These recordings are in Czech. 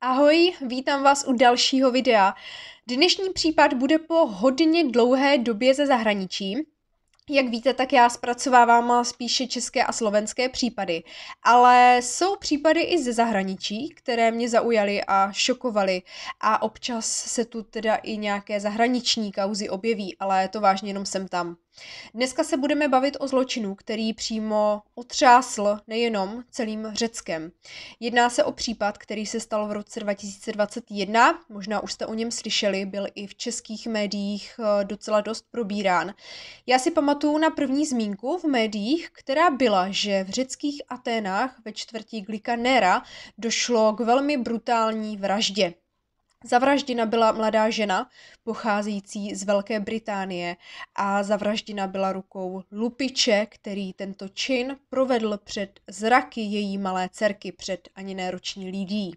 Ahoj, vítám vás u dalšího videa. Dnešní případ bude po hodně dlouhé době ze zahraničí. Jak víte, tak já zpracovávám spíše české a slovenské případy, ale jsou případy i ze zahraničí, které mě zaujaly a šokovaly a občas se tu teda i nějaké zahraniční kauzy objeví, ale to vážně jenom jsem tam. Dneska se budeme bavit o zločinu, který přímo otřásl nejenom celým Řeckem. Jedná se o případ, který se stal v roce 2021, možná už jste o něm slyšeli, byl i v českých médiích eh, docela dost probírán. Já si pamatuju na první zmínku v médiích, která byla, že v řeckých Aténách ve čtvrtí Glikanera došlo k velmi brutální vraždě. Zavražděna byla mladá žena, pocházející z Velké Británie a zavražděna byla rukou lupiče, který tento čin provedl před zraky její malé dcerky, před ani roční lidí.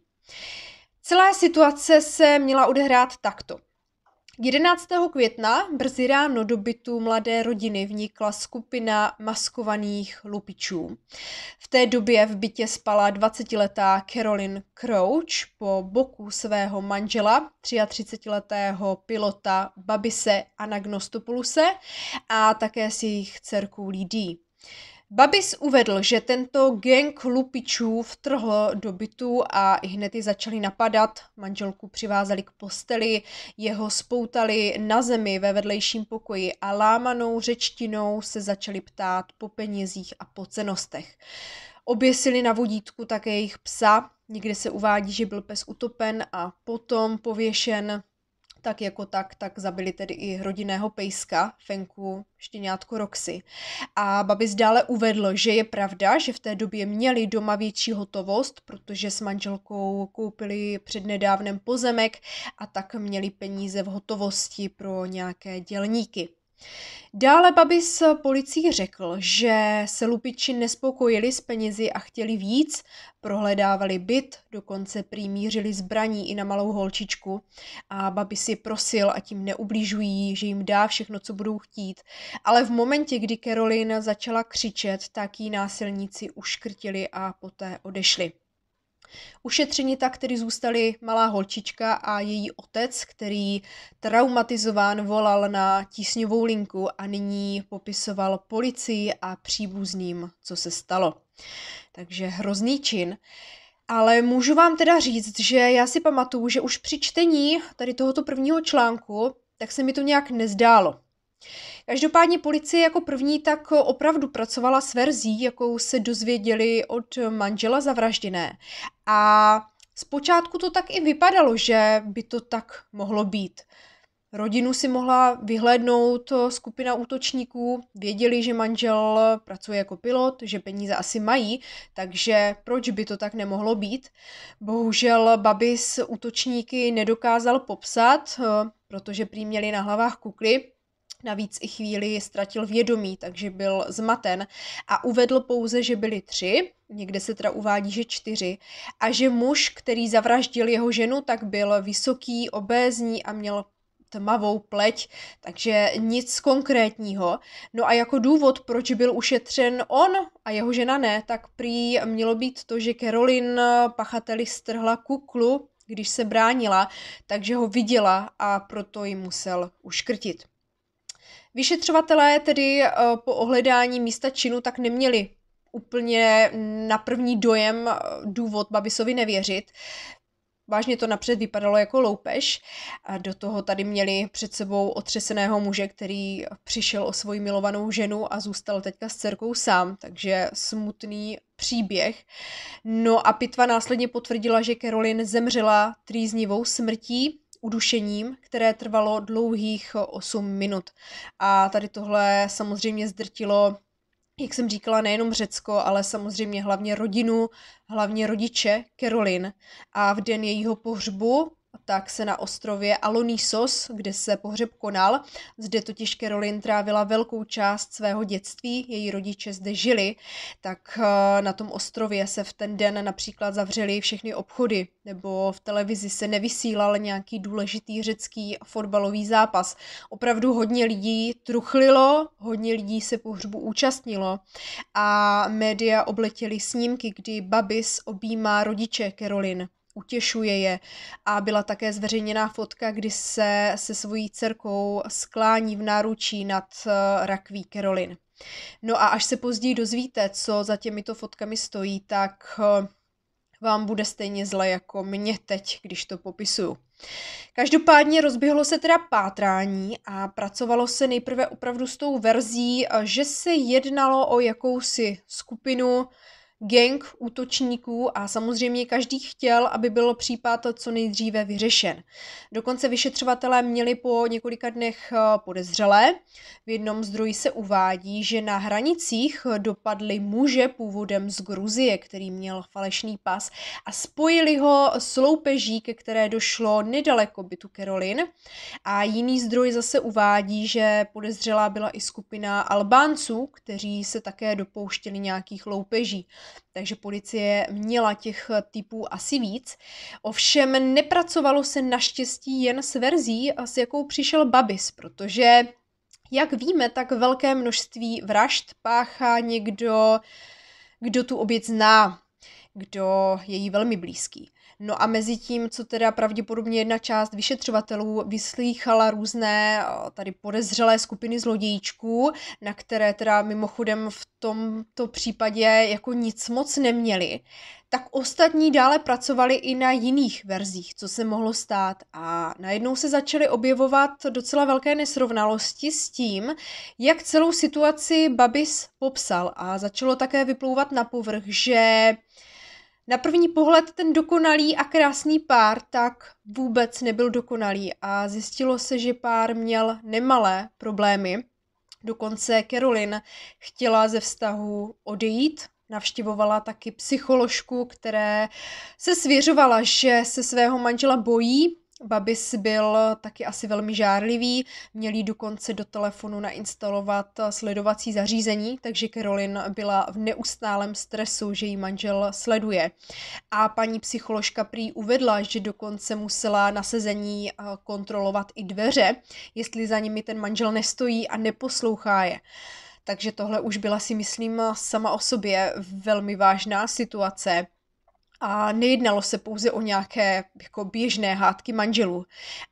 Celá situace se měla odehrát takto. 11. května brzy ráno do bytu mladé rodiny vnikla skupina maskovaných lupičů. V té době v bytě spala 20-letá Carolyn Crouch po boku svého manžela, 33-letého pilota Babise Anagnostopuluse a také s jejich dcerkou Lidí. Babis uvedl, že tento gang lupičů vtrhl do bytu a i hned ji začali napadat. Manželku přivázali k posteli, jeho spoutali na zemi ve vedlejším pokoji a lámanou řečtinou se začali ptát po penězích a po cenostech. Oběsili na vodítku také jejich psa, někde se uvádí, že byl pes utopen a potom pověšen tak jako tak, tak zabili tedy i rodinného pejska, Fenku, štěňátko Roxy. A Babis dále uvedl, že je pravda, že v té době měli doma větší hotovost, protože s manželkou koupili přednedávnem pozemek a tak měli peníze v hotovosti pro nějaké dělníky. Dále Babis policii řekl, že se lupiči nespokojili s penězi a chtěli víc, prohledávali byt, dokonce přimířili zbraní i na malou holčičku a Babis si prosil, a tím neublížují, že jim dá všechno, co budou chtít. Ale v momentě, kdy Carolina začala křičet, tak ji násilníci uškrtili a poté odešli. Ušetřeni tak který zůstali malá holčička a její otec, který traumatizován volal na tísňovou linku a nyní popisoval policii a příbuzným, co se stalo. Takže hrozný čin. Ale můžu vám teda říct, že já si pamatuju, že už při čtení tady tohoto prvního článku, tak se mi to nějak nezdálo. Každopádně policie jako první tak opravdu pracovala s verzí, jakou se dozvěděli od manžela zavražděné. A zpočátku to tak i vypadalo, že by to tak mohlo být. Rodinu si mohla vyhlédnout skupina útočníků, věděli, že manžel pracuje jako pilot, že peníze asi mají, takže proč by to tak nemohlo být? Bohužel Babis útočníky nedokázal popsat, protože prý měli na hlavách kukly, Navíc i chvíli ztratil vědomí, takže byl zmaten a uvedl pouze, že byli tři, někde se teda uvádí, že čtyři, a že muž, který zavraždil jeho ženu, tak byl vysoký, obézní a měl tmavou pleť, takže nic konkrétního. No a jako důvod, proč byl ušetřen on a jeho žena ne, tak prý mělo být to, že Carolyn pachateli strhla kuklu, když se bránila, takže ho viděla a proto ji musel uškrtit. Vyšetřovatelé tedy eh, po ohledání místa činu tak neměli úplně na první dojem eh, důvod Babisovi nevěřit. Vážně to napřed vypadalo jako loupež. A do toho tady měli před sebou otřeseného muže, který přišel o svoji milovanou ženu a zůstal teďka s dcerkou sám, takže smutný příběh. No a pitva následně potvrdila, že Caroline zemřela trýznivou smrtí udušením, které trvalo dlouhých 8 eh, minut. A tady tohle samozřejmě zdrtilo jak jsem říkala, nejenom Řecko, ale samozřejmě hlavně rodinu, hlavně rodiče Kerolin. A v den jejího pohřbu tak se na ostrově Alonisos, kde se pohřeb konal, zde totiž Kerolin trávila velkou část svého dětství, její rodiče zde žili, tak eh, na tom ostrově se v ten den například zavřely všechny obchody, nebo v televizi se nevysílal nějaký důležitý řecký fotbalový zápas. Opravdu hodně lidí truchlilo, hodně lidí se pohřbu účastnilo a média obletěly snímky, kdy Babis objímá rodiče Kerolin utěšuje je. A byla také zveřejněná fotka, kdy se se svojí dcerkou sklání v náručí nad eh, rakví Caroline. No a až se později dozvíte, co za těmito fotkami stojí, tak eh, vám bude stejně zle jako mě teď, když to popisuju. Každopádně rozběhlo se teda pátrání a pracovalo se nejprve opravdu s tou verzí, eh, že se jednalo o jakousi skupinu gang útočníků a samozřejmě každý chtěl, aby byl případ co nejdříve vyřešen. Dokonce vyšetřovatelé měli po několika dnech eh, podezřelé. V jednom zdroji se uvádí, že na hranicích dopadli muže původem z Gruzie, který měl falešný pas a spojili ho s loupeží, ke které došlo nedaleko bytu Kerolin. A jiný zdroj zase uvádí, že podezřelá byla i skupina Albánců, kteří se také dopouštěli nějakých loupeží takže policie měla těch eh, typů asi víc. Ovšem nepracovalo se naštěstí jen s verzí, eh, s jakou přišel Babis, protože jak víme, tak velké množství vražd páchá někdo, kdo tu oběť zná, kdo je jí velmi blízký. No a mezi tím, co teda pravděpodobně jedna část vyšetřovatelů vyslýchala různé eh, tady podezřelé skupiny zlodějčků, na které teda mimochodem v tomto případě jako nic moc neměli, tak ostatní dále pracovali i na jiných verzích, co se mohlo stát a najednou se začaly objevovat docela velké nesrovnalosti s tím, jak celou situaci Babis popsal a začalo také vyplouvat na povrch, že na první pohled ten dokonalý a krásný pár tak vůbec nebyl dokonalý a zjistilo se, že pár měl nemalé problémy. Dokonce Caroline chtěla ze vztahu odejít, navštěvovala taky psycholožku, které se svěřovala, že se svého manžela bojí Babis byl taky asi velmi žárlivý, měli dokonce do telefonu nainstalovat sledovací zařízení, takže Caroline byla v neustálém stresu, že ji manžel sleduje. A paní psycholožka prý uvedla, že dokonce musela na sezení eh, kontrolovat i dveře, jestli za nimi ten manžel nestojí a neposlouchá je. Takže tohle už byla si myslím sama o sobě velmi vážná situace a nejednalo se pouze o nějaké jako běžné hádky manželů.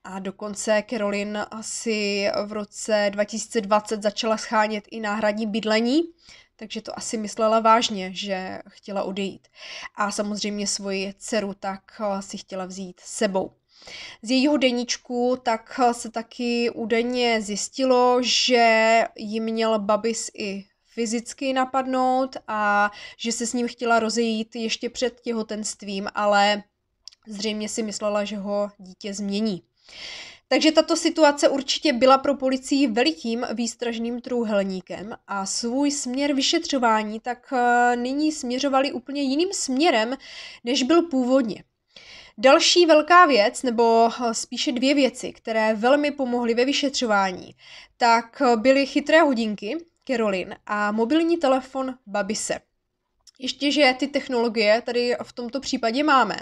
A dokonce Carolyn asi v roce 2020 začala schánět i náhradní bydlení, takže to asi myslela vážně, že chtěla odejít. A samozřejmě svoji dceru tak si chtěla vzít sebou. Z jejího deníčku tak se taky údajně zjistilo, že ji měl Babis i fyzicky napadnout a že se s ním chtěla rozejít ještě před těhotenstvím, ale zřejmě si myslela, že ho dítě změní. Takže tato situace určitě byla pro policii velikým výstražným trůhelníkem a svůj směr vyšetřování tak eh, nyní směřovali úplně jiným směrem, než byl původně. Další velká věc, nebo eh, spíše dvě věci, které velmi pomohly ve vyšetřování, tak eh, byly chytré hodinky, Carolyn a mobilní telefon Babise. Ještě, že ty technologie tady v tomto případě máme,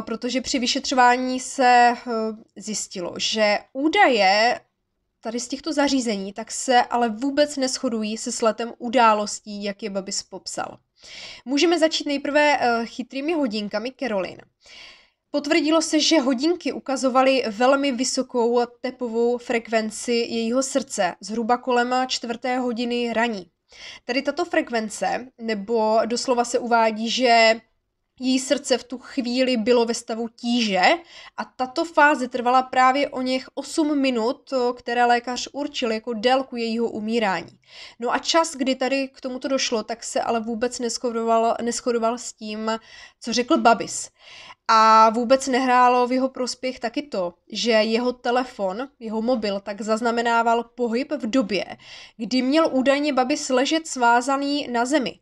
protože při vyšetřování se eh, zjistilo, že údaje tady z těchto zařízení tak se ale vůbec neschodují se sletem událostí, jak je Babis popsal. Můžeme začít nejprve eh, chytrými hodinkami Carolyn. Potvrdilo se, že hodinky ukazovaly velmi vysokou tepovou frekvenci jejího srdce, zhruba kolem čtvrté hodiny raní. Tady tato frekvence, nebo doslova se uvádí, že její srdce v tu chvíli bylo ve stavu tíže a tato fáze trvala právě o něch 8 minut, které lékař určil jako délku jejího umírání. No a čas, kdy tady k tomuto došlo, tak se ale vůbec neschodoval, neskodoval s tím, co řekl Babis. A vůbec nehrálo v jeho prospěch taky to, že jeho telefon, jeho mobil, tak zaznamenával pohyb v době, kdy měl údajně babi sležet svázaný na zemi.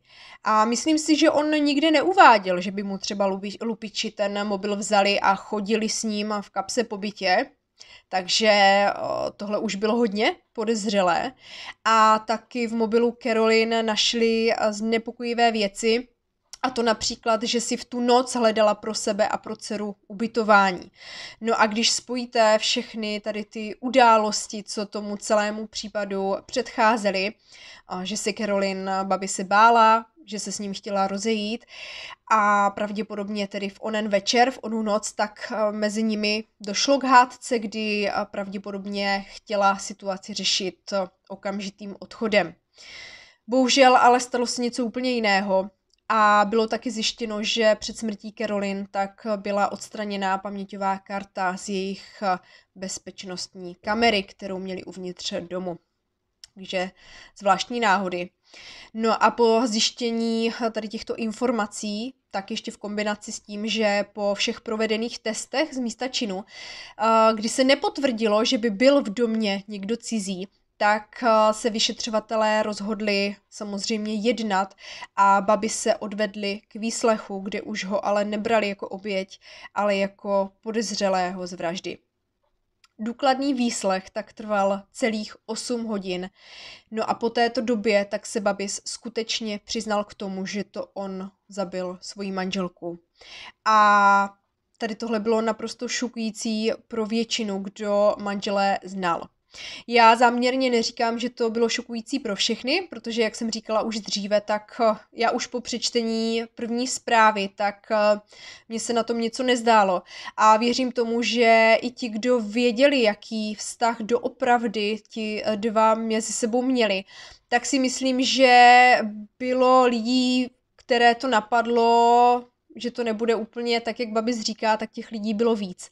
A myslím si, že on nikdy neuváděl, že by mu třeba lupiči ten mobil vzali a chodili s ním v kapse po bytě, takže tohle už bylo hodně podezřelé. A taky v mobilu Caroline našli znepokojivé věci, a to například, že si v tu noc hledala pro sebe a pro dceru ubytování. No a když spojíte všechny tady ty události, co tomu celému případu předcházely, že si Karolin babi se bála, že se s ním chtěla rozejít a pravděpodobně tedy v onen večer, v onu noc, tak eh, mezi nimi došlo k hádce, kdy eh, pravděpodobně chtěla situaci řešit eh, okamžitým odchodem. Bohužel ale stalo se něco úplně jiného. A bylo taky zjištěno, že před smrtí Caroline tak byla odstraněná paměťová karta z jejich eh, bezpečnostní kamery, kterou měli uvnitř domu. Takže zvláštní náhody. No a po zjištění eh, tady těchto informací, tak ještě v kombinaci s tím, že po všech provedených testech z místa činu, eh, kdy se nepotvrdilo, že by byl v domě někdo cizí, tak eh, se vyšetřovatelé rozhodli samozřejmě jednat a babi se odvedli k výslechu, kde už ho ale nebrali jako oběť, ale jako podezřelého z vraždy. Důkladný výslech tak trval celých 8 hodin. No a po této době tak se Babis skutečně přiznal k tomu, že to on zabil svoji manželku. A tady tohle bylo naprosto šokující pro většinu, kdo manželé znal. Já záměrně neříkám, že to bylo šokující pro všechny, protože, jak jsem říkala už dříve, tak eh, já už po přečtení první zprávy, tak eh, mně se na tom něco nezdálo. A věřím tomu, že i ti, kdo věděli, jaký vztah doopravdy ti eh, dva mezi sebou měli, tak si myslím, že bylo lidí, které to napadlo že to nebude úplně tak, jak babi říká, tak těch lidí bylo víc.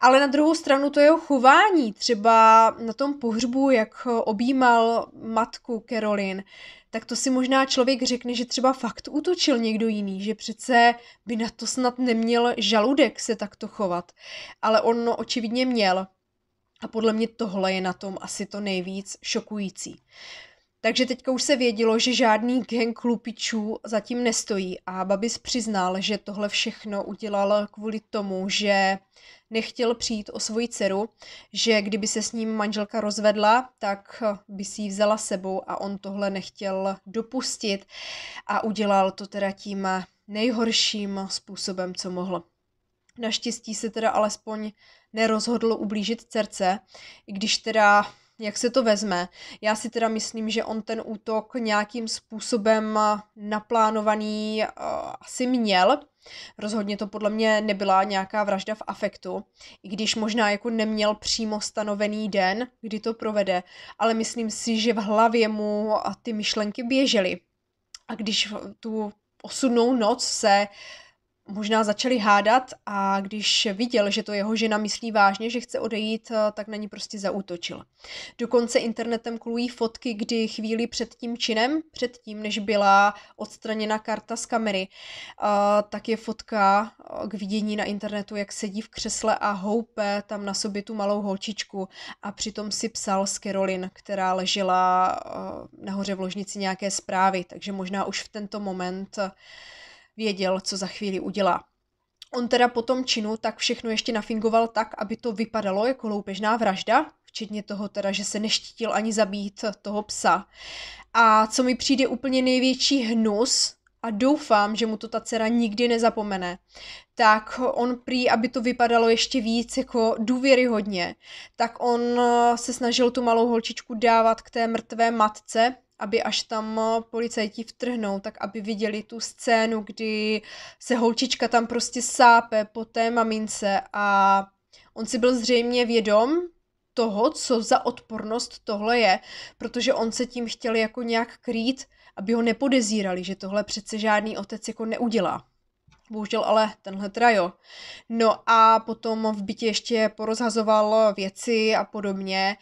Ale na druhou stranu to jeho chování, třeba na tom pohřbu, jak objímal matku Caroline, tak to si možná člověk řekne, že třeba fakt útočil někdo jiný, že přece by na to snad neměl žaludek se takto chovat. Ale on očividně měl. A podle mě tohle je na tom asi to nejvíc šokující. Takže teďka už se vědělo, že žádný gen klupičů zatím nestojí a Babis přiznal, že tohle všechno udělal kvůli tomu, že nechtěl přijít o svoji dceru, že kdyby se s ním manželka rozvedla, tak by si ji vzala sebou a on tohle nechtěl dopustit a udělal to teda tím nejhorším způsobem, co mohl. Naštěstí se teda alespoň nerozhodl ublížit dcerce, i když teda jak se to vezme. Já si teda myslím, že on ten útok nějakým způsobem eh, naplánovaný uh, asi měl. Rozhodně to podle mě nebyla nějaká vražda v afektu, i když možná jako neměl přímo stanovený den, kdy to provede, ale myslím si, že v hlavě mu eh, ty myšlenky běžely. A když tu osudnou noc se uh, možná začali hádat a když viděl, že to jeho žena myslí vážně, že chce odejít, eh, tak na ní prostě zautočil. Dokonce internetem kolují fotky, kdy chvíli před tím činem, před tím, než byla odstraněna karta z kamery, eh, tak je fotka eh, k vidění na internetu, jak sedí v křesle a houpe tam na sobě tu malou holčičku a přitom si psal s Carolyn, která ležela nahoře v ložnici nějaké zprávy, takže možná už v tento moment věděl, co za chvíli udělá. On teda po tom činu tak všechno ještě nafingoval tak, aby to vypadalo jako loupežná vražda, včetně toho teda, že se neštítil ani zabít toho psa. A co mi přijde úplně největší hnus, a doufám, že mu to ta dcera nikdy nezapomene, tak on prý, aby to vypadalo ještě víc jako důvěryhodně, tak on se snažil tu malou holčičku dávat k té mrtvé matce, aby až tam eh, policajti vtrhnou, tak aby viděli tu scénu, kdy se holčička tam prostě sápe po té mamince a on si byl zřejmě vědom toho, co za odpornost tohle je, protože on se tím chtěl jako nějak krýt, aby ho nepodezírali, že tohle přece žádný otec jako neudělá. Bohužel ale tenhle trajo. No a potom v bytě ještě porozhazoval věci a podobně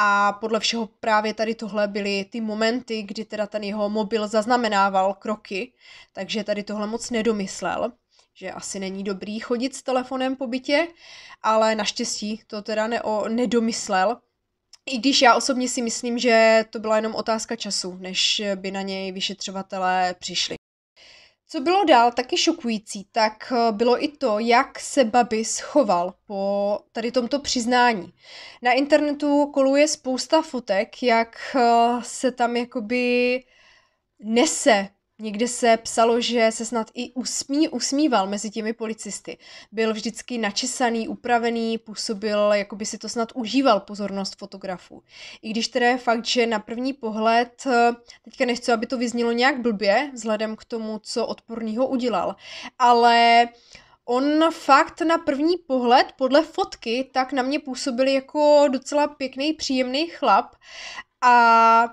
a podle všeho právě tady tohle byly ty momenty, kdy teda ten jeho mobil zaznamenával kroky, takže tady tohle moc nedomyslel, že asi není dobrý chodit s telefonem po bytě, ale naštěstí to teda neo, nedomyslel, i když já osobně si myslím, že to byla jenom otázka času, než by na něj vyšetřovatelé přišli. Co bylo dál taky šokující, tak eh, bylo i to, jak se Babi schoval po tady tomto přiznání. Na internetu koluje spousta fotek, jak eh, se tam jakoby nese Někde se psalo, že se snad i usmí, usmíval mezi těmi policisty. Byl vždycky načesaný, upravený, působil, jako by si to snad užíval pozornost fotografů. I když teda je fakt, že na první pohled, eh, teďka nechci, aby to vyznělo nějak blbě, vzhledem k tomu, co odporného udělal, ale on fakt na první pohled, podle fotky, tak na mě působil jako docela pěkný, příjemný chlap a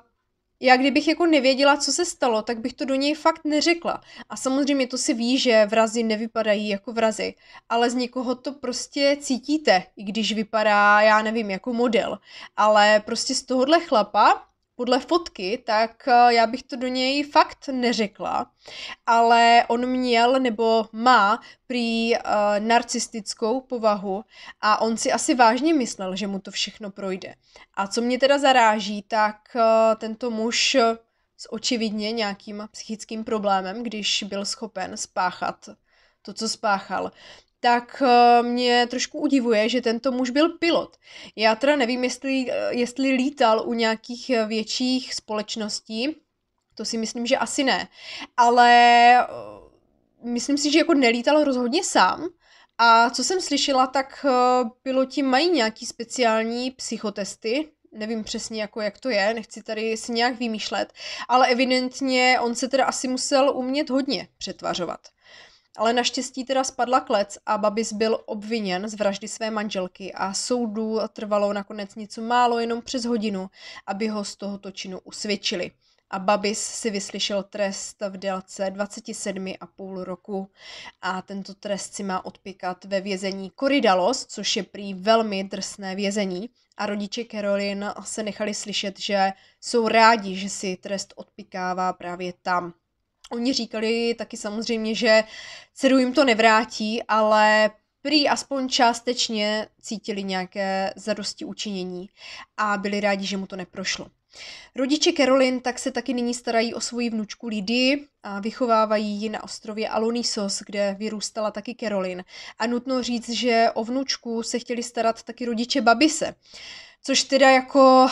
já kdybych jako nevěděla, co se stalo, tak bych to do něj fakt neřekla. A samozřejmě to si ví, že vrazy nevypadají jako vrazy, ale z někoho to prostě cítíte, i když vypadá, já nevím, jako model. Ale prostě z tohohle chlapa podle fotky, tak eh, já bych to do něj fakt neřekla, ale on měl nebo má prý uh, narcistickou povahu a on si asi vážně myslel, že mu to všechno projde. A co mě teda zaráží, tak uh, tento muž s očividně nějakým psychickým problémem, když byl schopen spáchat to, co spáchal, tak eh, mě trošku udivuje, že tento muž byl pilot. Já teda nevím, jestli, eh, jestli lítal u nějakých eh, větších společností, to si myslím, že asi ne, ale myslím si, že jako nelítal rozhodně sám, a co jsem slyšela, tak piloti mají nějaký speciální psychotesty, nevím přesně, jako jak to je, nechci tady si nějak vymýšlet, ale evidentně on se teda asi musel umět hodně přetvařovat ale naštěstí teda spadla klec a Babis byl obviněn z vraždy své manželky a soudu trvalo nakonec něco málo, jenom přes hodinu, aby ho z tohoto činu usvědčili. A Babis si vyslyšel trest v délce 27,5 roku a tento trest si má odpíkat ve vězení Koridalos, což je prý velmi drsné vězení a rodiče Caroline se nechali slyšet, že jsou rádi, že si trest odpikává právě tam. Oni říkali taky samozřejmě, že dceru jim to nevrátí, ale prý aspoň částečně cítili nějaké zadosti učinění a byli rádi, že mu to neprošlo. Rodiče Carolyn tak se taky nyní starají o svoji vnučku Lidii a vychovávají ji na ostrově Alonisos, kde vyrůstala taky Carolyn. A nutno říct, že o vnučku se chtěli starat taky rodiče Babise, což teda jako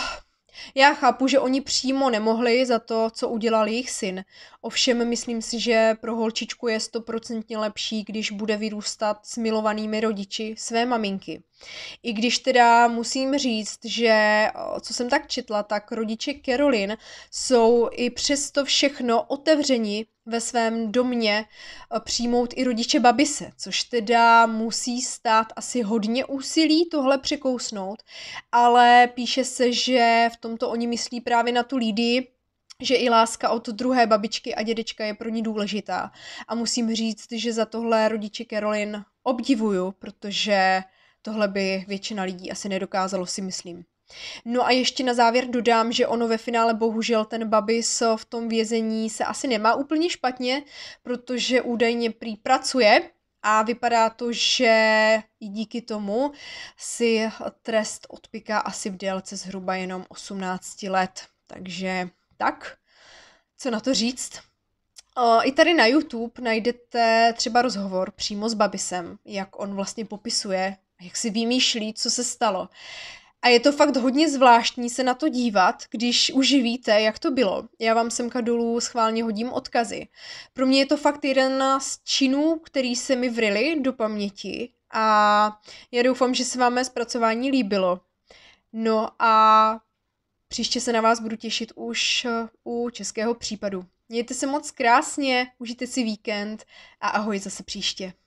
já chápu, že oni přímo nemohli za to, co udělal jejich syn. Ovšem myslím si, že pro holčičku je stoprocentně lepší, když bude vyrůstat s milovanými rodiči své maminky. I když teda musím říct, že co jsem tak četla, tak rodiče Carolyn jsou i přesto všechno otevřeni ve svém domě e, přijmout i rodiče babise, což teda musí stát asi hodně úsilí tohle překousnout, ale píše se, že v tomto oni myslí právě na tu lidi, že i láska od druhé babičky a dědečka je pro ní důležitá. A musím říct, že za tohle rodiče Carolyn obdivuju, protože Tohle by většina lidí asi nedokázalo, si myslím. No a ještě na závěr dodám, že ono ve finále bohužel ten Babis v tom vězení se asi nemá úplně špatně, protože údajně prý pracuje a vypadá to, že i díky tomu si trest odpiká asi v délce zhruba jenom 18 let. Takže tak, co na to říct? I tady na YouTube najdete třeba rozhovor přímo s Babisem, jak on vlastně popisuje jak si vymýšlí, co se stalo. A je to fakt hodně zvláštní se na to dívat, když už víte, jak to bylo. Já vám semka dolů schválně hodím odkazy. Pro mě je to fakt jeden z činů, který se mi vryli do paměti a já doufám, že se vám mé zpracování líbilo. No a příště se na vás budu těšit už eh, u českého případu. Mějte se moc krásně, užijte si víkend a ahoj zase příště.